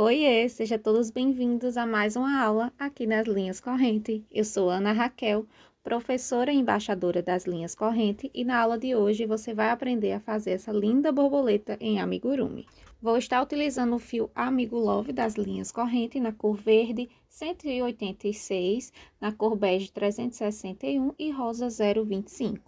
Oiê, sejam todos bem-vindos a mais uma aula aqui nas Linhas Corrente. Eu sou Ana Raquel, professora e embaixadora das Linhas Corrente, e na aula de hoje você vai aprender a fazer essa linda borboleta em amigurumi. Vou estar utilizando o fio Amigo Love das Linhas Corrente na cor verde 186, na cor bege 361 e rosa 025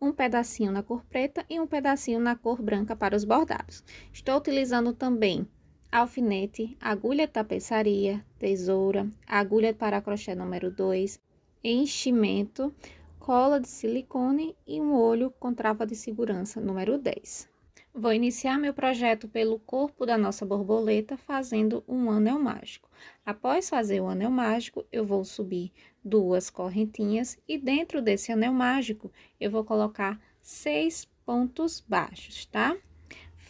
um pedacinho na cor preta e um pedacinho na cor branca para os bordados. Estou utilizando também alfinete, agulha tapeçaria, tesoura, agulha para crochê número 2, enchimento, cola de silicone e um olho com trava de segurança número 10. Vou iniciar meu projeto pelo corpo da nossa borboleta fazendo um anel mágico. Após fazer o anel mágico, eu vou subir duas correntinhas e dentro desse anel mágico eu vou colocar seis pontos baixos, tá?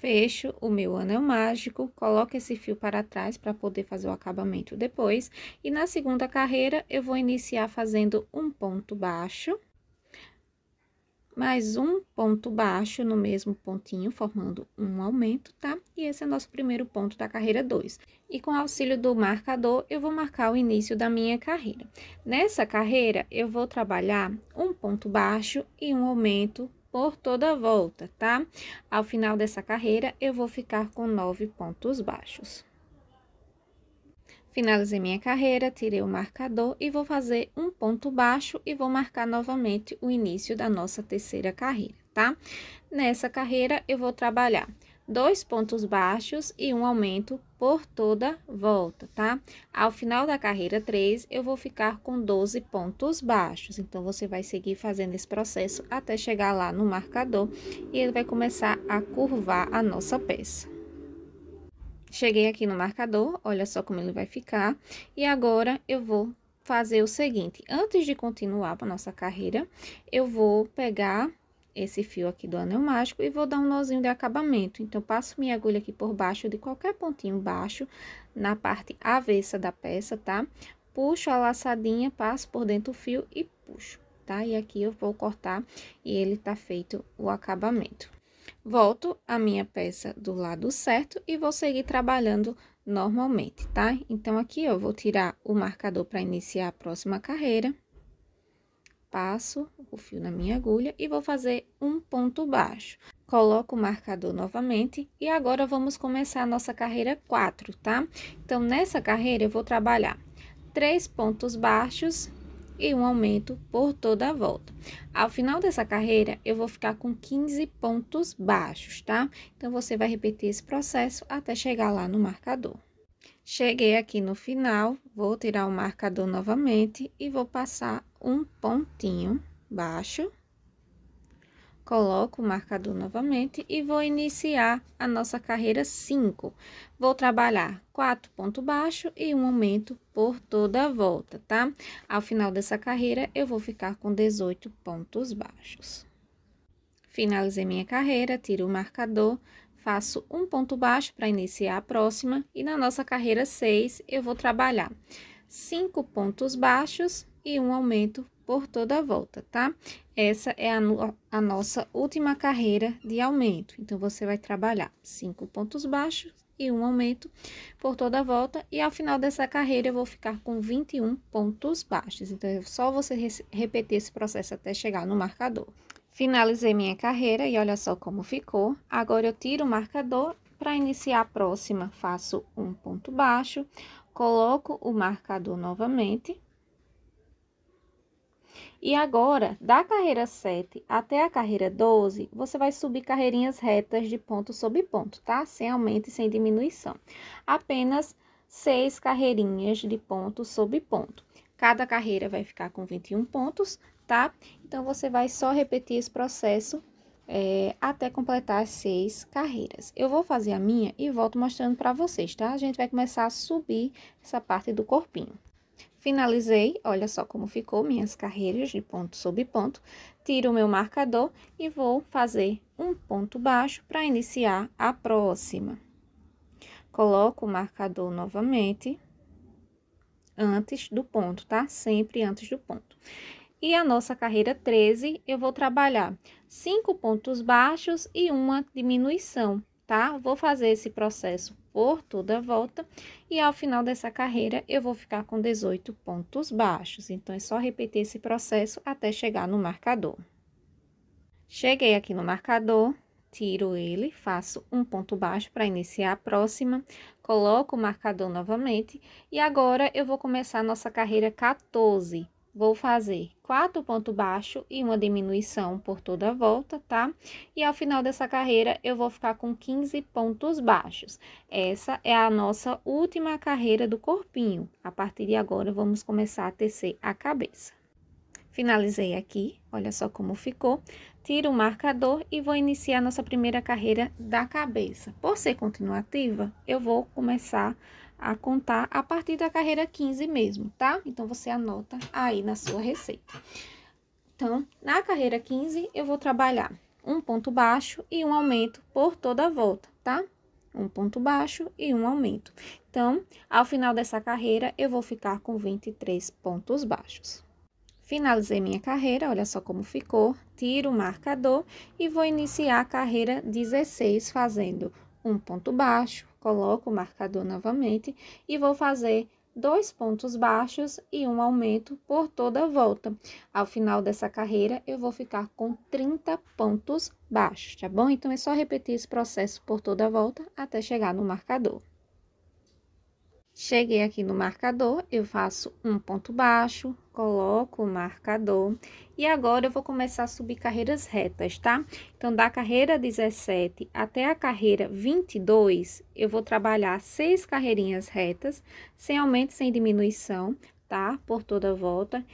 fecho o meu anel mágico, coloco esse fio para trás para poder fazer o acabamento depois. E na segunda carreira, eu vou iniciar fazendo um ponto baixo, mais um ponto baixo no mesmo pontinho, formando um aumento, tá? E esse é nosso primeiro ponto da carreira 2. E com auxílio do marcador, eu vou marcar o início da minha carreira. Nessa carreira, eu vou trabalhar um ponto baixo e um aumento por toda a volta, tá? Ao final dessa carreira, eu vou ficar com nove pontos baixos. Finalizei minha carreira, tirei o marcador e vou fazer um ponto baixo e vou marcar novamente o início da nossa terceira carreira, tá? Nessa carreira, eu vou trabalhar dois pontos baixos e um aumento por toda volta, tá? Ao final da carreira 3, eu vou ficar com 12 pontos baixos. Então, você vai seguir fazendo esse processo até chegar lá no marcador e ele vai começar a curvar a nossa peça. Cheguei aqui no marcador, olha só como ele vai ficar. E agora, eu vou fazer o seguinte, antes de continuar para nossa carreira, eu vou pegar esse fio aqui do anel mágico e vou dar um nozinho de acabamento. Então, passo minha agulha aqui por baixo de qualquer pontinho baixo, na parte avessa da peça, tá? Puxo a laçadinha, passo por dentro o fio e puxo, tá? E aqui eu vou cortar e ele tá feito o acabamento. Volto a minha peça do lado certo e vou seguir trabalhando normalmente, tá? Então, aqui eu vou tirar o marcador para iniciar a próxima carreira passo o fio na minha agulha e vou fazer um ponto baixo. Coloco o marcador novamente e agora vamos começar a nossa carreira 4, tá? Então, nessa carreira eu vou trabalhar três pontos baixos e um aumento por toda a volta. Ao final dessa carreira, eu vou ficar com 15 pontos baixos, tá? Então, você vai repetir esse processo até chegar lá no marcador. Cheguei aqui no final, vou tirar o marcador novamente e vou passar um pontinho baixo. Coloco o marcador novamente e vou iniciar a nossa carreira 5. Vou trabalhar quatro pontos baixo e um aumento por toda a volta, tá? Ao final dessa carreira, eu vou ficar com 18 pontos baixos. Finalizei minha carreira, tiro o marcador, faço um ponto baixo para iniciar a próxima e na nossa carreira 6 eu vou trabalhar cinco pontos baixos e um aumento por toda a volta, tá? Essa é a, no a nossa última carreira de aumento. Então, você vai trabalhar cinco pontos baixos e um aumento por toda a volta. E ao final dessa carreira, eu vou ficar com 21 pontos baixos. Então, é só você re repetir esse processo até chegar no marcador. Finalizei minha carreira e olha só como ficou. Agora, eu tiro o marcador. Para iniciar a próxima, faço um ponto baixo, coloco o marcador novamente e agora, da carreira 7 até a carreira 12, você vai subir carreirinhas retas de ponto sobre ponto, tá? Sem aumento e sem diminuição. Apenas seis carreirinhas de ponto sobre ponto. Cada carreira vai ficar com 21 pontos, tá? Então, você vai só repetir esse processo é, até completar as seis carreiras. Eu vou fazer a minha e volto mostrando para vocês, tá? A gente vai começar a subir essa parte do corpinho. Finalizei, olha só como ficou minhas carreiras de ponto sobre ponto. Tiro o meu marcador e vou fazer um ponto baixo para iniciar a próxima. Coloco o marcador novamente antes do ponto, tá? Sempre antes do ponto. E a nossa carreira 13, eu vou trabalhar cinco pontos baixos e uma diminuição tá? Vou fazer esse processo por toda a volta e ao final dessa carreira eu vou ficar com 18 pontos baixos. Então, é só repetir esse processo até chegar no marcador. Cheguei aqui no marcador, tiro ele, faço um ponto baixo para iniciar a próxima, coloco o marcador novamente e agora eu vou começar a nossa carreira 14, vou fazer quatro ponto baixo e uma diminuição por toda a volta, tá? E ao final dessa carreira, eu vou ficar com 15 pontos baixos. Essa é a nossa última carreira do corpinho. A partir de agora, vamos começar a tecer a cabeça. Finalizei aqui, olha só como ficou. Tiro o marcador e vou iniciar nossa primeira carreira da cabeça. Por ser continuativa, eu vou começar a a contar a partir da carreira 15 mesmo, tá? Então, você anota aí na sua receita. Então, na carreira 15, eu vou trabalhar um ponto baixo e um aumento por toda a volta, tá? Um ponto baixo e um aumento. Então, ao final dessa carreira, eu vou ficar com 23 pontos baixos. Finalizei minha carreira, olha só como ficou. Tiro o marcador e vou iniciar a carreira 16 fazendo um ponto baixo, coloco o marcador novamente e vou fazer dois pontos baixos e um aumento por toda a volta. Ao final dessa carreira, eu vou ficar com 30 pontos baixos, tá bom? Então, é só repetir esse processo por toda a volta até chegar no marcador. Cheguei aqui no marcador, eu faço um ponto baixo, coloco o marcador e agora eu vou começar a subir carreiras retas, tá? Então, da carreira 17 até a carreira 22, eu vou trabalhar seis carreirinhas retas, sem aumento, sem diminuição, tá? Por toda a volta.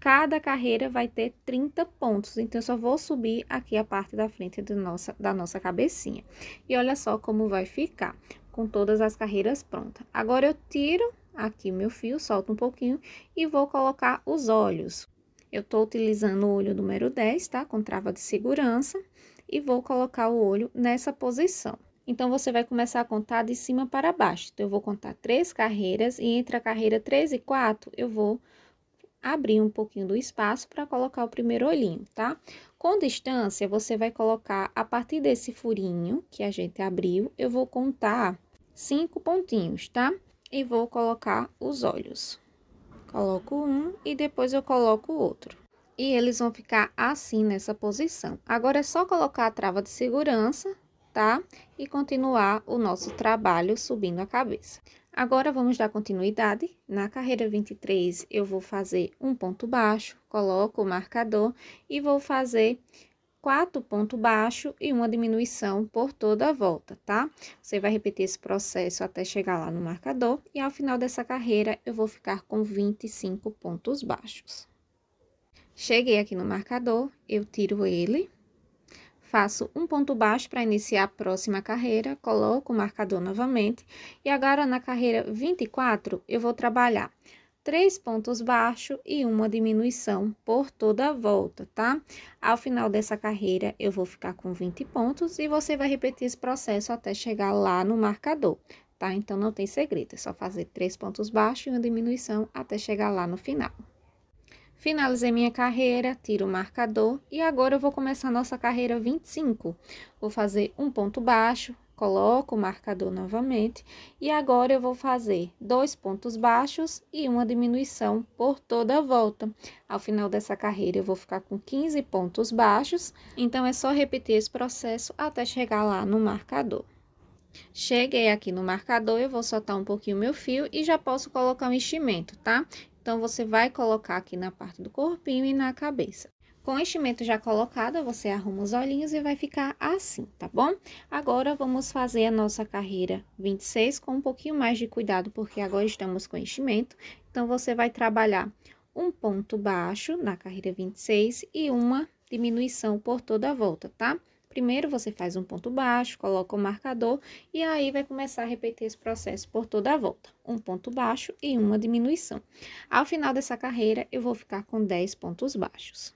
Cada carreira vai ter 30 pontos, então, eu só vou subir aqui a parte da frente do nossa, da nossa cabecinha. E olha só como vai ficar com todas as carreiras prontas. Agora eu tiro aqui o meu fio, solto um pouquinho e vou colocar os olhos. Eu tô utilizando o olho número 10, tá? Com trava de segurança e vou colocar o olho nessa posição. Então, você vai começar a contar de cima para baixo. Então, eu vou contar três carreiras e entre a carreira 3 e 4, eu vou abrir um pouquinho do espaço para colocar o primeiro olhinho, tá? Com distância, você vai colocar a partir desse furinho que a gente abriu, eu vou contar cinco pontinhos, tá? E vou colocar os olhos. Coloco um e depois eu coloco o outro. E eles vão ficar assim nessa posição. Agora é só colocar a trava de segurança, tá? E continuar o nosso trabalho subindo a cabeça. Agora, vamos dar continuidade. Na carreira 23, eu vou fazer um ponto baixo, coloco o marcador e vou fazer quatro ponto baixo e uma diminuição por toda a volta, tá? Você vai repetir esse processo até chegar lá no marcador e ao final dessa carreira eu vou ficar com 25 pontos baixos. Cheguei aqui no marcador, eu tiro ele, faço um ponto baixo para iniciar a próxima carreira, coloco o marcador novamente e agora na carreira 24 eu vou trabalhar três pontos baixos e uma diminuição por toda a volta, tá? Ao final dessa carreira, eu vou ficar com 20 pontos e você vai repetir esse processo até chegar lá no marcador, tá? Então, não tem segredo, é só fazer três pontos baixos e uma diminuição até chegar lá no final. Finalizei minha carreira, tiro o marcador e agora eu vou começar a nossa carreira 25. Vou fazer um ponto baixo, coloco o marcador novamente e agora eu vou fazer dois pontos baixos e uma diminuição por toda a volta. Ao final dessa carreira eu vou ficar com 15 pontos baixos, então é só repetir esse processo até chegar lá no marcador. Cheguei aqui no marcador, eu vou soltar um pouquinho meu fio e já posso colocar o enchimento, tá? Então, você vai colocar aqui na parte do corpinho e na cabeça. Com o enchimento já colocado, você arruma os olhinhos e vai ficar assim, tá bom? Agora, vamos fazer a nossa carreira 26 com um pouquinho mais de cuidado, porque agora estamos com enchimento. Então, você vai trabalhar um ponto baixo na carreira 26 e uma diminuição por toda a volta, tá? Primeiro, você faz um ponto baixo, coloca o marcador e aí vai começar a repetir esse processo por toda a volta. Um ponto baixo e uma diminuição. Ao final dessa carreira, eu vou ficar com 10 pontos baixos.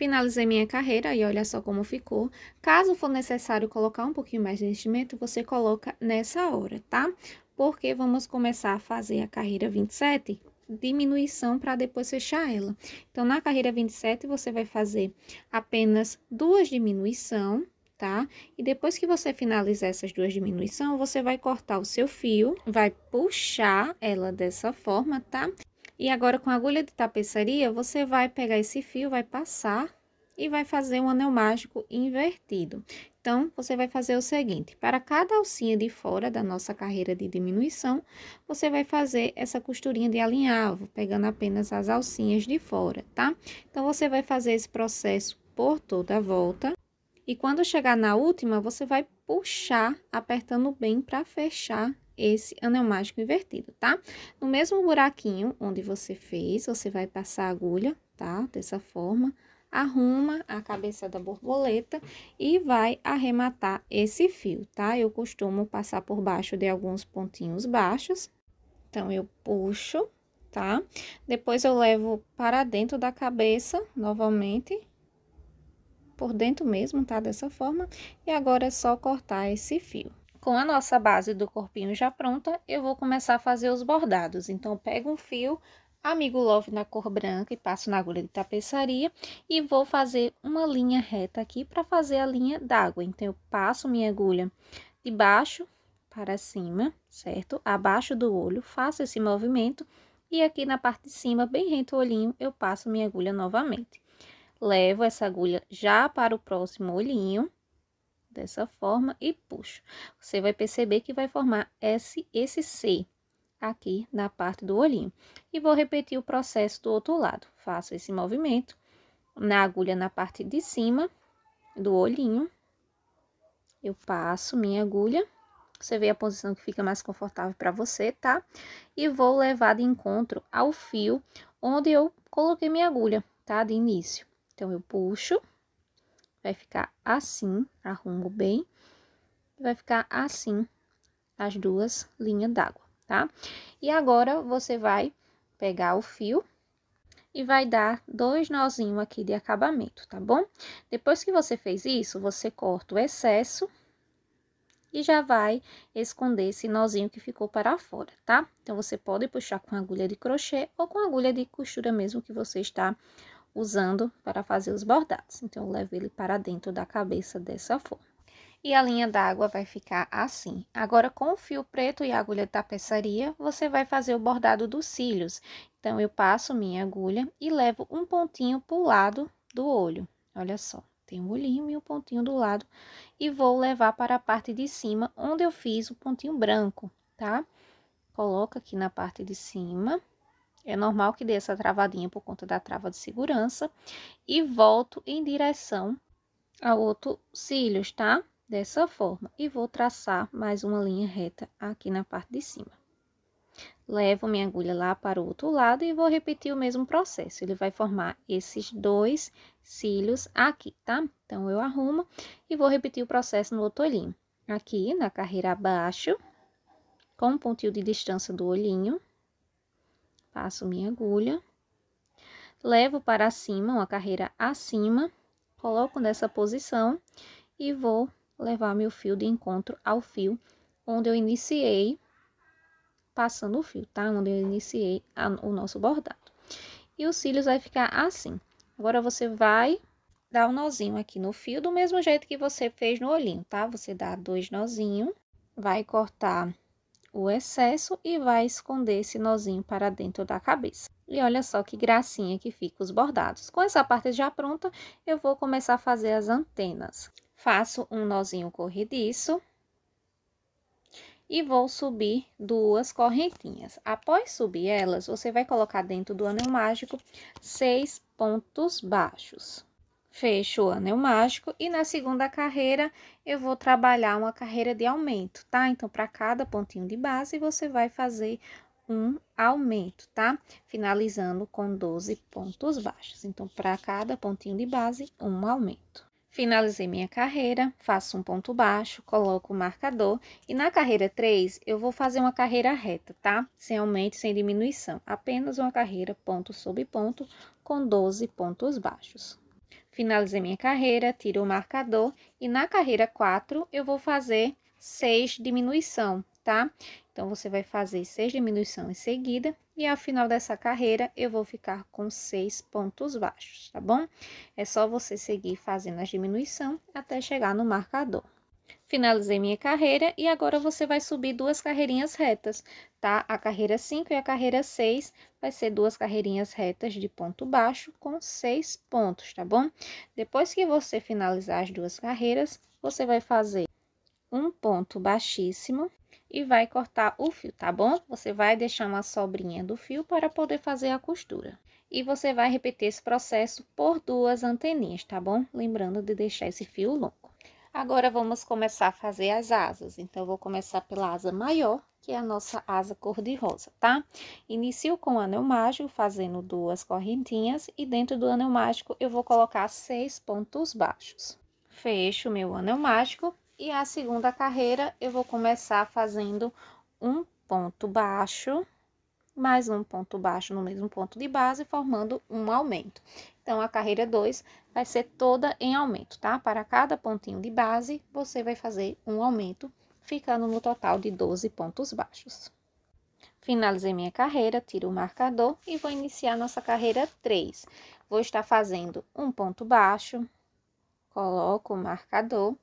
Finalizei minha carreira e olha só como ficou. Caso for necessário colocar um pouquinho mais de enchimento, você coloca nessa hora, tá? Porque vamos começar a fazer a carreira 27 diminuição para depois fechar ela. Então, na carreira 27, você vai fazer apenas duas diminuição, tá? E depois que você finalizar essas duas diminuição, você vai cortar o seu fio, vai puxar ela dessa forma, tá? E agora, com a agulha de tapeçaria, você vai pegar esse fio, vai passar e vai fazer um anel mágico invertido. Então, você vai fazer o seguinte, para cada alcinha de fora da nossa carreira de diminuição, você vai fazer essa costurinha de alinhavo, pegando apenas as alcinhas de fora, tá? Então, você vai fazer esse processo por toda a volta. E quando chegar na última, você vai puxar, apertando bem para fechar esse anel mágico invertido, tá? No mesmo buraquinho onde você fez, você vai passar a agulha, tá? Dessa forma, arruma a cabeça da borboleta e vai arrematar esse fio, tá? Eu costumo passar por baixo de alguns pontinhos baixos. Então, eu puxo, tá? Depois, eu levo para dentro da cabeça, novamente, por dentro mesmo, tá? Dessa forma. E agora, é só cortar esse fio. Com a nossa base do corpinho já pronta, eu vou começar a fazer os bordados. Então, pego um fio, amigo love na cor branca e passo na agulha de tapeçaria e vou fazer uma linha reta aqui para fazer a linha d'água. Então, eu passo minha agulha de baixo para cima, certo? Abaixo do olho, faço esse movimento e aqui na parte de cima, bem rento ao olhinho, eu passo minha agulha novamente. Levo essa agulha já para o próximo olhinho dessa forma e puxo. Você vai perceber que vai formar esse, esse C aqui na parte do olhinho. E vou repetir o processo do outro lado. Faço esse movimento na agulha na parte de cima do olhinho. Eu passo minha agulha. Você vê a posição que fica mais confortável para você, tá? E vou levar de encontro ao fio onde eu coloquei minha agulha, tá? De início. Então, eu puxo vai ficar assim, arrumo bem, vai ficar assim as duas linhas d'água, tá? E agora, você vai pegar o fio e vai dar dois nozinhos aqui de acabamento, tá bom? Depois que você fez isso, você corta o excesso e já vai esconder esse nozinho que ficou para fora, tá? Então, você pode puxar com agulha de crochê ou com agulha de costura mesmo que você está usando para fazer os bordados. Então, eu levo ele para dentro da cabeça dessa forma. E a linha d'água vai ficar assim. Agora, com o fio preto e a agulha de tapeçaria, você vai fazer o bordado dos cílios. Então, eu passo minha agulha e levo um pontinho para o lado do olho. Olha só, tem um olhinho e um pontinho do lado. E vou levar para a parte de cima, onde eu fiz o pontinho branco, tá? Coloca aqui na parte de cima é normal que dê essa travadinha por conta da trava de segurança. E volto em direção ao outro cílios, tá? Dessa forma. E vou traçar mais uma linha reta aqui na parte de cima. Levo minha agulha lá para o outro lado e vou repetir o mesmo processo. Ele vai formar esses dois cílios aqui, tá? Então, eu arrumo e vou repetir o processo no outro olhinho. Aqui, na carreira abaixo, com um pontinho de distância do olhinho Passo minha agulha. Levo para cima, uma carreira acima. Coloco nessa posição e vou levar meu fio de encontro ao fio onde eu iniciei passando o fio, tá? Onde eu iniciei a, o nosso bordado. E os cílios vai ficar assim. Agora, você vai dar um nozinho aqui no fio, do mesmo jeito que você fez no olhinho, tá? Você dá dois nozinhos, vai cortar o excesso e vai esconder esse nozinho para dentro da cabeça. E olha só que gracinha que fica os bordados. Com essa parte já pronta, eu vou começar a fazer as antenas. Faço um nozinho corrediço. E vou subir duas correntinhas. Após subir elas, você vai colocar dentro do anel mágico seis pontos baixos fecho o anel mágico e na segunda carreira eu vou trabalhar uma carreira de aumento, tá? Então, para cada pontinho de base, você vai fazer um aumento, tá? Finalizando com 12 pontos baixos. Então, para cada pontinho de base, um aumento. Finalizei minha carreira, faço um ponto baixo, coloco o marcador e na carreira 3 eu vou fazer uma carreira reta, tá? Sem aumento, sem diminuição, apenas uma carreira ponto sobre ponto com 12 pontos baixos. Finalizei minha carreira, tiro o marcador e na carreira 4 eu vou fazer 6 diminuição, tá? Então, você vai fazer 6 diminuição em seguida e ao final dessa carreira eu vou ficar com 6 pontos baixos, tá bom? É só você seguir fazendo a diminuição até chegar no marcador finalizei minha carreira e agora você vai subir duas carreirinhas retas, tá? A carreira 5 e a carreira 6 vai ser duas carreirinhas retas de ponto baixo com seis pontos, tá bom? Depois que você finalizar as duas carreiras, você vai fazer um ponto baixíssimo e vai cortar o fio, tá bom? Você vai deixar uma sobrinha do fio para poder fazer a costura. E você vai repetir esse processo por duas anteninhas, tá bom? Lembrando de deixar esse fio longo. Agora, vamos começar a fazer as asas. Então, eu vou começar pela asa maior, que é a nossa asa cor-de-rosa, tá? Inicio com o anel mágico, fazendo duas correntinhas, e dentro do anel mágico, eu vou colocar seis pontos baixos. Fecho meu anel mágico, e a segunda carreira, eu vou começar fazendo um ponto baixo, mais um ponto baixo no mesmo ponto de base, formando um aumento. Então, a carreira 2 vai ser toda em aumento, tá? Para cada pontinho de base, você vai fazer um aumento, ficando no total de 12 pontos baixos. Finalizei minha carreira, tiro o marcador e vou iniciar nossa carreira 3. Vou estar fazendo um ponto baixo, coloco o marcador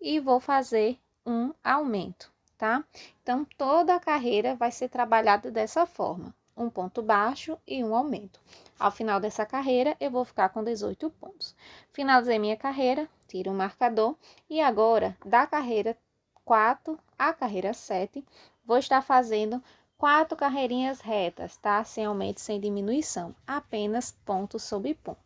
e vou fazer um aumento, tá? Então, toda a carreira vai ser trabalhada dessa forma um ponto baixo e um aumento. Ao final dessa carreira, eu vou ficar com 18 pontos. Finalizei minha carreira, tiro o marcador e agora, da carreira 4 à carreira 7, vou estar fazendo quatro carreirinhas retas, tá? Sem aumento, sem diminuição, apenas ponto sobre ponto.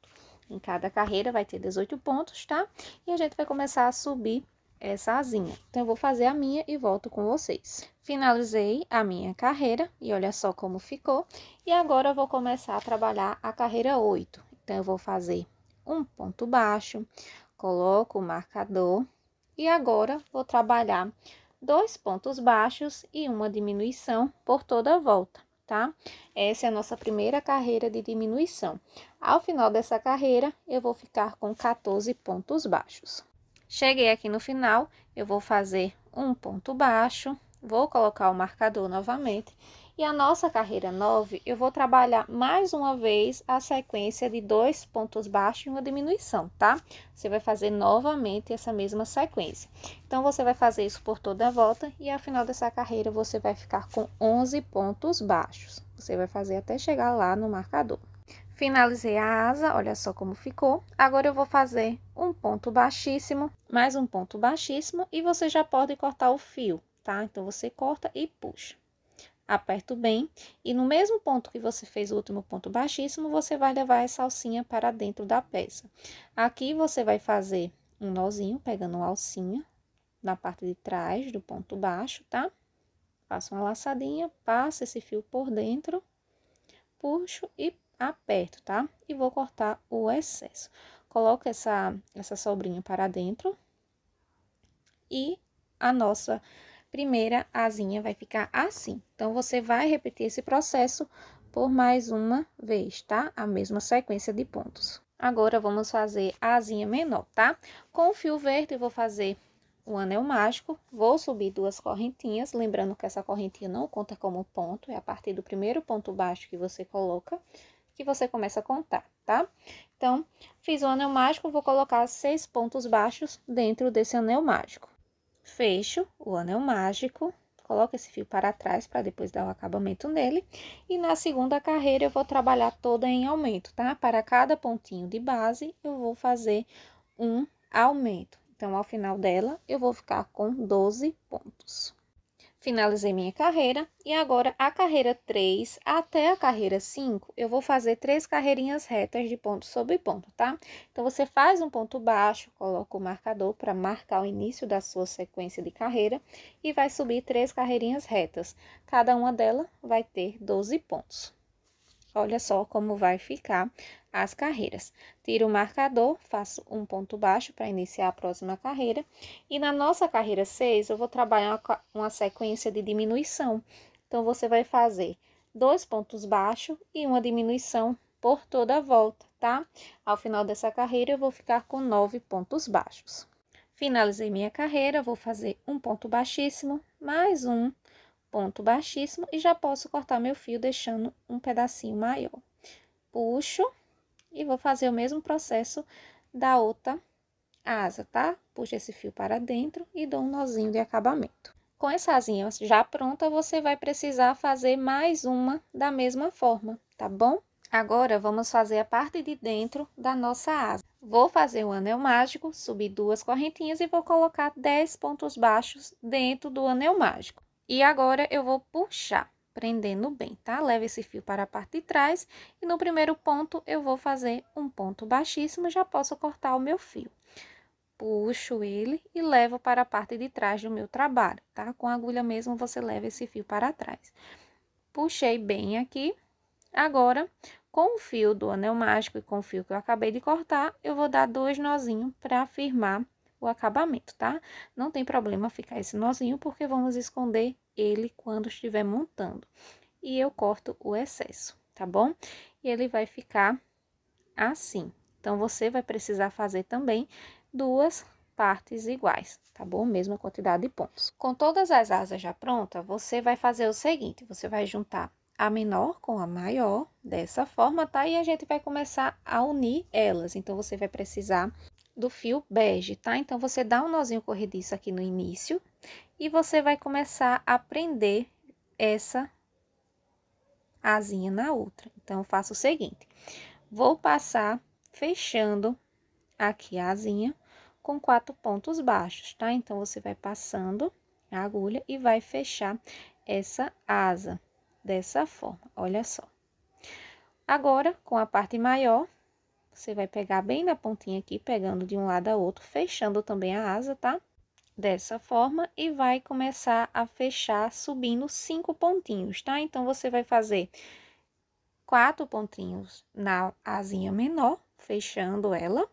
Em cada carreira vai ter 18 pontos, tá? E a gente vai começar a subir essa asinha. Então, eu vou fazer a minha e volto com vocês. Finalizei a minha carreira e olha só como ficou. E agora, eu vou começar a trabalhar a carreira 8. Então, eu vou fazer um ponto baixo, coloco o marcador e agora vou trabalhar dois pontos baixos e uma diminuição por toda a volta, tá? Essa é a nossa primeira carreira de diminuição. Ao final dessa carreira, eu vou ficar com 14 pontos baixos. Cheguei aqui no final, eu vou fazer um ponto baixo, vou colocar o marcador novamente. E a nossa carreira 9, eu vou trabalhar mais uma vez a sequência de dois pontos baixos e uma diminuição, tá? Você vai fazer novamente essa mesma sequência. Então, você vai fazer isso por toda a volta e ao final dessa carreira, você vai ficar com 11 pontos baixos. Você vai fazer até chegar lá no marcador. Finalizei a asa, olha só como ficou. Agora, eu vou fazer um ponto baixíssimo, mais um ponto baixíssimo, e você já pode cortar o fio, tá? Então, você corta e puxa. Aperto bem, e no mesmo ponto que você fez o último ponto baixíssimo, você vai levar essa alcinha para dentro da peça. Aqui, você vai fazer um nozinho, pegando a alcinha na parte de trás do ponto baixo, tá? Faço uma laçadinha, passo esse fio por dentro, puxo e aperto, tá? E vou cortar o excesso. Coloco essa, essa sobrinha para dentro. E a nossa primeira asinha vai ficar assim. Então, você vai repetir esse processo por mais uma vez, tá? A mesma sequência de pontos. Agora, vamos fazer a asinha menor, tá? Com o fio verde, vou fazer o anel mágico, vou subir duas correntinhas, lembrando que essa correntinha não conta como ponto, é a partir do primeiro ponto baixo que você coloca, que você começa a contar, tá? Então, fiz o anel mágico, vou colocar seis pontos baixos dentro desse anel mágico. Fecho o anel mágico, coloco esse fio para trás para depois dar o acabamento nele. E na segunda carreira, eu vou trabalhar toda em aumento, tá? Para cada pontinho de base, eu vou fazer um aumento. Então, ao final dela, eu vou ficar com 12 pontos finalizei minha carreira e agora a carreira 3 até a carreira 5, eu vou fazer três carreirinhas retas de ponto sobre ponto, tá? Então, você faz um ponto baixo, coloca o marcador para marcar o início da sua sequência de carreira e vai subir três carreirinhas retas. Cada uma delas vai ter 12 pontos. Olha só como vai ficar as carreiras. Tiro o marcador, faço um ponto baixo para iniciar a próxima carreira. E na nossa carreira 6, eu vou trabalhar uma, uma sequência de diminuição. Então, você vai fazer dois pontos baixos e uma diminuição por toda a volta, tá? Ao final dessa carreira, eu vou ficar com nove pontos baixos. Finalizei minha carreira, vou fazer um ponto baixíssimo, mais um ponto baixíssimo e já posso cortar meu fio deixando um pedacinho maior. Puxo e vou fazer o mesmo processo da outra asa, tá? Puxo esse fio para dentro e dou um nozinho de acabamento. Com essa asinha já pronta, você vai precisar fazer mais uma da mesma forma, tá bom? Agora, vamos fazer a parte de dentro da nossa asa. Vou fazer o anel mágico, subir duas correntinhas e vou colocar 10 pontos baixos dentro do anel mágico. E agora eu vou puxar, prendendo bem, tá? Leva esse fio para a parte de trás e no primeiro ponto eu vou fazer um ponto baixíssimo, já posso cortar o meu fio. Puxo ele e levo para a parte de trás do meu trabalho, tá? Com a agulha mesmo você leva esse fio para trás. Puxei bem aqui. Agora, com o fio do anel mágico e com o fio que eu acabei de cortar, eu vou dar dois nozinhos para firmar o acabamento, tá? Não tem problema ficar esse nozinho, porque vamos esconder ele quando estiver montando. E eu corto o excesso, tá bom? E ele vai ficar assim. Então, você vai precisar fazer também duas partes iguais, tá bom? Mesma quantidade de pontos. Com todas as asas já prontas, você vai fazer o seguinte, você vai juntar a menor com a maior, dessa forma, tá? E a gente vai começar a unir elas. Então, você vai precisar do fio bege, tá? Então, você dá um nozinho corrediço aqui no início e você vai começar a prender essa asinha na outra. Então, faço o seguinte, vou passar fechando aqui a asinha com quatro pontos baixos, tá? Então, você vai passando a agulha e vai fechar essa asa dessa forma, olha só. Agora, com a parte maior, você vai pegar bem na pontinha aqui, pegando de um lado a outro, fechando também a asa, tá? Dessa forma, e vai começar a fechar subindo cinco pontinhos, tá? Então, você vai fazer quatro pontinhos na asinha menor, fechando ela,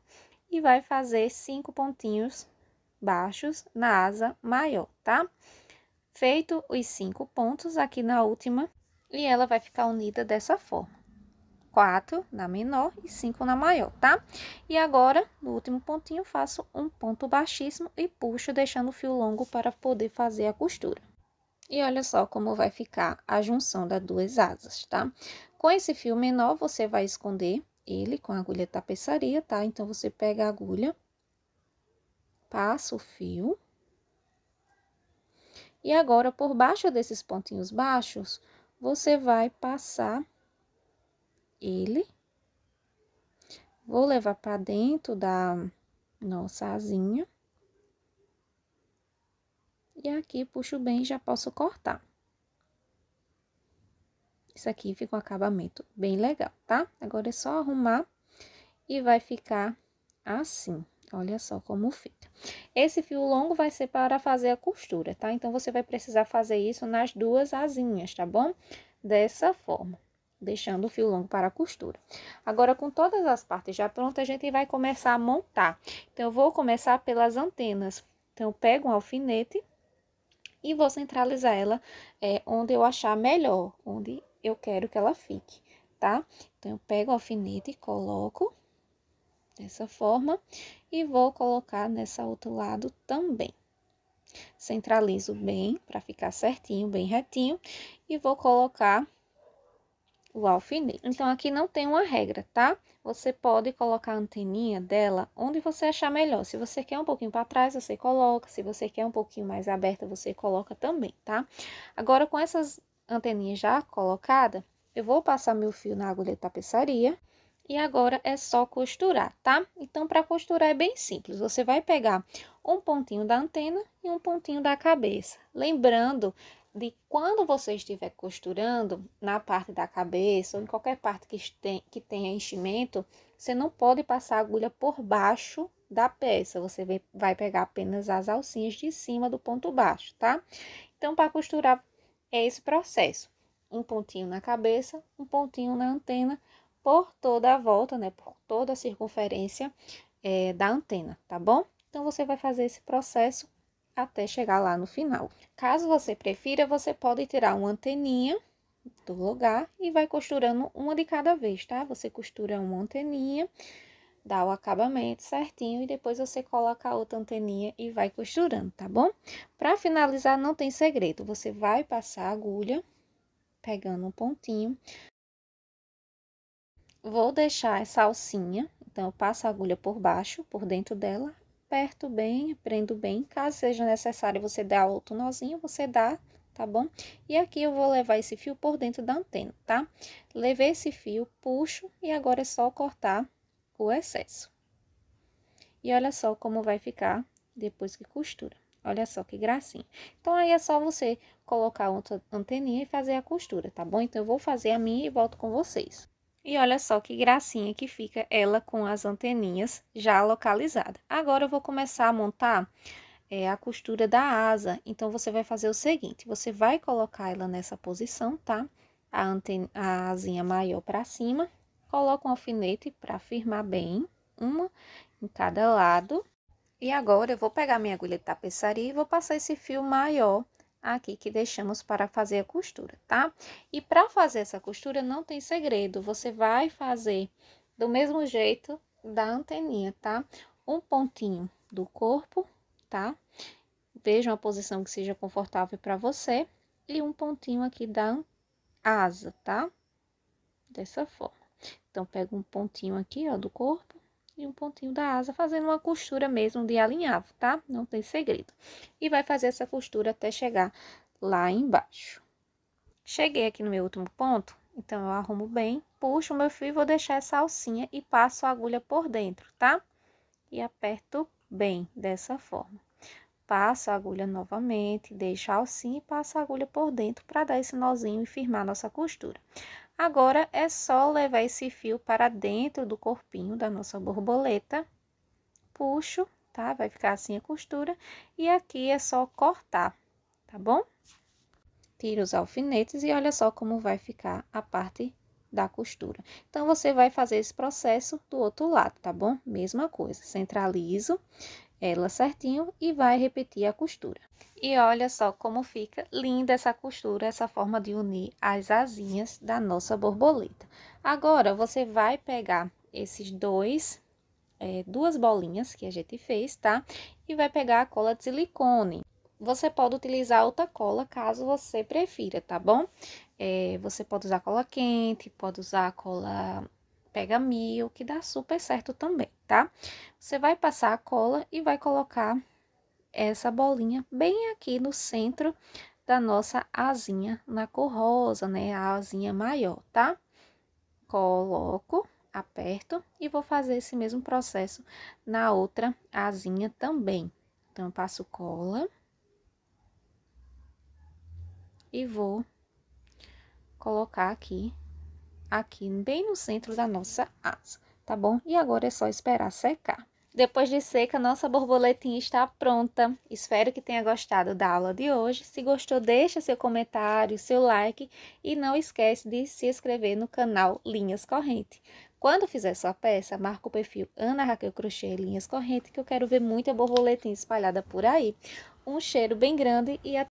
e vai fazer cinco pontinhos baixos na asa maior, tá? Feito os cinco pontos aqui na última, e ela vai ficar unida dessa forma quatro na menor e cinco na maior, tá? E agora, no último pontinho, faço um ponto baixíssimo e puxo, deixando o fio longo para poder fazer a costura. E olha só como vai ficar a junção das duas asas, tá? Com esse fio menor, você vai esconder ele com a agulha tapeçaria, tá? Então, você pega a agulha, passa o fio. E agora, por baixo desses pontinhos baixos, você vai passar ele. Vou levar para dentro da nossa asinha. E aqui puxo bem e já posso cortar. Isso aqui fica um acabamento bem legal, tá? Agora é só arrumar e vai ficar assim. Olha só como fica. Esse fio longo vai ser para fazer a costura, tá? Então, você vai precisar fazer isso nas duas asinhas, tá bom? Dessa forma deixando o fio longo para a costura. Agora, com todas as partes já prontas, a gente vai começar a montar. Então, eu vou começar pelas antenas. Então, eu pego um alfinete e vou centralizar ela é, onde eu achar melhor, onde eu quero que ela fique, tá? Então, eu pego o alfinete, coloco dessa forma e vou colocar nessa outro lado também. Centralizo bem para ficar certinho, bem retinho e vou colocar o alfinete. Então, aqui não tem uma regra, tá? Você pode colocar a anteninha dela onde você achar melhor. Se você quer um pouquinho para trás, você coloca. Se você quer um pouquinho mais aberta, você coloca também, tá? Agora, com essas anteninhas já colocadas, eu vou passar meu fio na agulha de tapeçaria. E agora é só costurar, tá? Então, para costurar é bem simples. Você vai pegar um pontinho da antena e um pontinho da cabeça. Lembrando de quando você estiver costurando na parte da cabeça ou em qualquer parte que, tenha enchimento, você não pode passar a agulha por baixo da peça, você vai pegar apenas as alcinhas de cima do ponto baixo, tá? Então, para costurar é esse processo: um pontinho na cabeça, um pontinho na antena, por toda a volta, né? Por toda a circunferência é, da antena, tá bom? Então, você vai fazer esse processo até chegar lá no final. Caso você prefira, você pode tirar uma anteninha do lugar e vai costurando uma de cada vez, tá? Você costura uma anteninha, dá o acabamento certinho e depois você coloca a outra anteninha e vai costurando, tá bom? Para finalizar, não tem segredo, você vai passar a agulha pegando um pontinho. Vou deixar essa alcinha, então eu passo a agulha por baixo, por dentro dela, aperto bem, prendo bem. Caso seja necessário você dar outro nozinho, você dá, tá bom? E aqui eu vou levar esse fio por dentro da antena, tá? Levei esse fio, puxo e agora é só cortar o excesso. E olha só como vai ficar depois que costura. Olha só que gracinha. Então, aí é só você colocar outra anteninha e fazer a costura, tá bom? Então, eu vou fazer a minha e volto com vocês. E olha só que gracinha que fica ela com as anteninhas já localizada. Agora eu vou começar a montar é, a costura da asa. Então, você vai fazer o seguinte, você vai colocar ela nessa posição, tá? A, anten, a asinha maior para cima, coloca um alfinete para firmar bem, uma em cada lado. E agora, eu vou pegar minha agulha de tapeçaria e vou passar esse fio maior aqui que deixamos para fazer a costura, tá? E para fazer essa costura não tem segredo, você vai fazer do mesmo jeito da anteninha, tá? Um pontinho do corpo, tá? Veja uma posição que seja confortável para você e um pontinho aqui da asa, tá? Dessa forma. Então, pega um pontinho aqui, ó, do corpo e um pontinho da asa, fazendo uma costura mesmo de alinhavo, tá? Não tem segredo. E vai fazer essa costura até chegar lá embaixo. Cheguei aqui no meu último ponto, então, eu arrumo bem, puxo o meu fio e vou deixar essa alcinha e passo a agulha por dentro, tá? E aperto bem, dessa forma. Passa a agulha novamente, deixa a alcinha e passa a agulha por dentro para dar esse nozinho e firmar nossa costura. Agora, é só levar esse fio para dentro do corpinho da nossa borboleta. Puxo, tá? Vai ficar assim a costura. E aqui é só cortar, tá bom? Tiro os alfinetes e olha só como vai ficar a parte da costura. Então, você vai fazer esse processo do outro lado, tá bom? Mesma coisa, centralizo ela certinho e vai repetir a costura. E olha só como fica linda essa costura, essa forma de unir as asinhas da nossa borboleta. Agora, você vai pegar esses dois, é, duas bolinhas que a gente fez, tá? E vai pegar a cola de silicone. Você pode utilizar outra cola, caso você prefira, tá bom? É, você pode usar cola quente, pode usar cola pega mil, que dá super certo também, tá? Você vai passar a cola e vai colocar essa bolinha bem aqui no centro da nossa asinha na cor rosa, né? A asinha maior, tá? Coloco, aperto e vou fazer esse mesmo processo na outra asinha também. Então, passo cola e vou colocar aqui aqui bem no centro da nossa asa, tá bom? E agora é só esperar secar. Depois de seca, nossa borboletinha está pronta. Espero que tenha gostado da aula de hoje. Se gostou, deixa seu comentário, seu like e não esquece de se inscrever no canal Linhas Corrente. Quando fizer sua peça, marca o perfil Ana Raquel Crochê Linhas Corrente, que eu quero ver muita borboletinha espalhada por aí. Um cheiro bem grande e até